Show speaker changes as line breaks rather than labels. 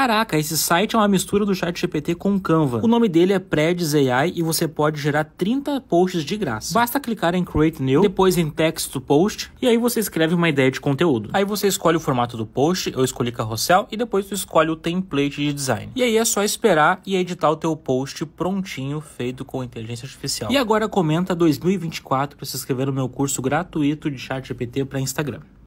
Caraca, esse site é uma mistura do chat GPT com Canva. O nome dele é Preds AI e você pode gerar 30 posts de graça. Basta clicar em Create New, depois em Text to Post, e aí você escreve uma ideia de conteúdo. Aí você escolhe o formato do post, eu escolhi carrossel, e depois tu escolhe o template de design. E aí é só esperar e editar o teu post prontinho, feito com inteligência artificial. E agora comenta 2024 para se inscrever no meu curso gratuito de chat
GPT para Instagram.